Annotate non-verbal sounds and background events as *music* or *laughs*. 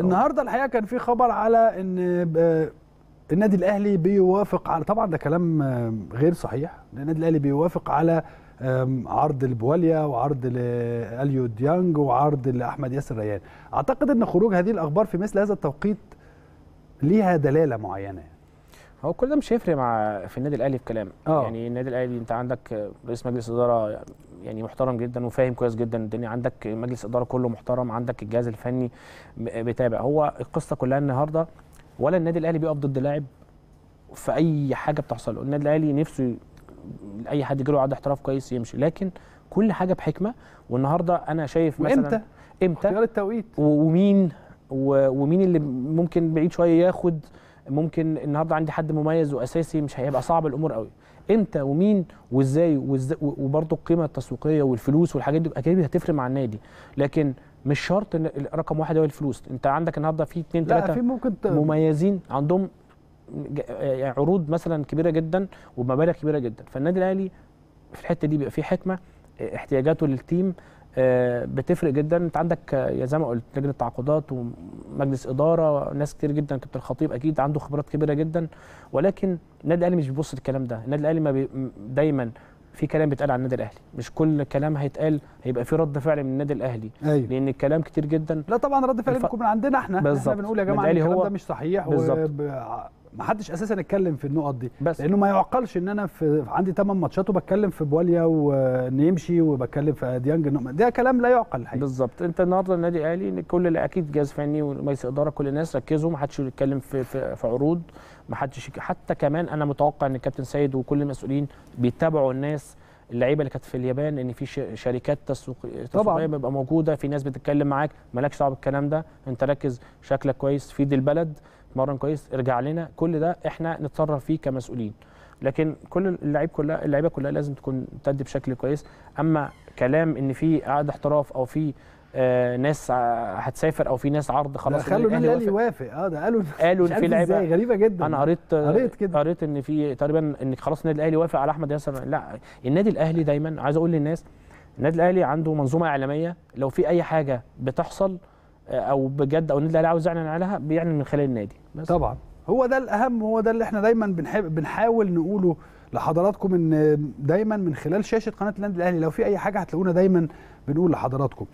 النهارده الحقيقه كان في خبر على ان آه، النادي الاهلي بيوافق على طبعا ده كلام آه، غير صحيح النادي الاهلي بيوافق على عرض لبواليا وعرض لاليو ديانج وعرض لاحمد ياسر ريان اعتقد ان خروج هذه الاخبار في مثل هذا التوقيت ليها دلاله معينه هو كل ده مش هيفرق مع في النادي الاهلي في كلام أوه. يعني النادي الاهلي انت عندك رئيس مجلس اداره يعني محترم جدا وفاهم كويس جدا الدنيا عندك مجلس اداره كله محترم عندك الجهاز الفني بيتابع هو القصه كلها النهارده ولا النادي الاهلي بيقف ضد لاعب في اي حاجه بتحصل له النادي الاهلي نفسه اي حد يجي له عقد احتراف كويس يمشي لكن كل حاجه بحكمه والنهارده انا شايف مثلا امتى امتى اختيار التوقيت ومين ومين اللي ممكن بعيد شويه ياخد ممكن النهارده عندي حد مميز واساسي مش هيبقى صعب الامور قوي امتى ومين وازاي, وإزاي القيمه التسويقيه والفلوس والحاجات دي اكيد هتفرق مع النادي لكن مش شرط ان رقم واحد هو الفلوس انت عندك النهارده في اثنين ثلاثه مميزين عندهم آه، يعني عروض مثلا كبيره جدا ومبالغ كبيره جدا فالنادي الاهلي في الحته دي بيبقى فيه حكمه احتياجاته للتيم آه، بتفرق جدا انت عندك آه، زي ما قلت لجنه تعاقدات ومجلس اداره ناس كتير جدا كابتن الخطيب اكيد عنده خبرات كبيره جدا ولكن النادي الاهلي مش بيبص الكلام ده النادي الاهلي ما بي دايما في كلام بيتقال عن النادي الاهلي مش كل كلام هيتقال هيبقى في رد فعل من النادي الاهلي أيوه. لان الكلام كتير جدا لا طبعا رد فعل الف... بيكون من عندنا احنا بالزبط. احنا بنقول يا جماعه الكلام هو... ده مش صحيح بالظبط ما حدش اساسا اتكلم في النقط دي بس لانه ما يعقلش ان انا في عندي 8 ماتشات وبتكلم في بواليا وان يمشي وبتكلم في ديانج ده كلام لا يعقل الحقيقه بالظبط انت النهارده النادي الاهلي كل اكيد جهاز فني ومجلس اداره كل الناس ركزوا ما حدش يتكلم في, في, في عروض ما حدش حتى كمان انا متوقع ان الكابتن سيد وكل المسؤولين بيتابعوا الناس اللعيبه اللي كانت في اليابان ان في شركات تسوق تسويقيه بيبقى موجوده في ناس بتتكلم معاك مالكش دعوه بالكلام ده انت ركز شكلك كويس فيد البلد اتمرن كويس ارجع لنا كل ده احنا نتصرف فيه كمسؤولين لكن كل اللعيب كلها اللعيبه كلها لازم تكون تدي بشكل كويس اما كلام ان في قعده احتراف او في آه ناس آه، هتسافر او في ناس عرض خلاص خلوا النادي الاهلي يوافق اه ده قالوا *laughs* قالوا ان في لعيبه غريبه جدا انا قريت آه، قريت كده قريت ان في تقريبا ان خلاص النادي الاهلي وافق على احمد ياسر لا النادي الاهلي دايما عايز اقول للناس النادي الاهلي عنده منظومه اعلاميه لو في اي حاجه بتحصل آه، او بجد او النادي الاهلي عاوز يعلن عليها بيعلن من خلال النادي بس. طبعا هو ده الاهم هو ده اللي احنا دايما بنحب بنحاول نقوله لحضراتكم ان دايما من خلال شاشه قناه النادي الاهلي لو في اي حاجه هتلاقونا دايما بنقول لحضراتكم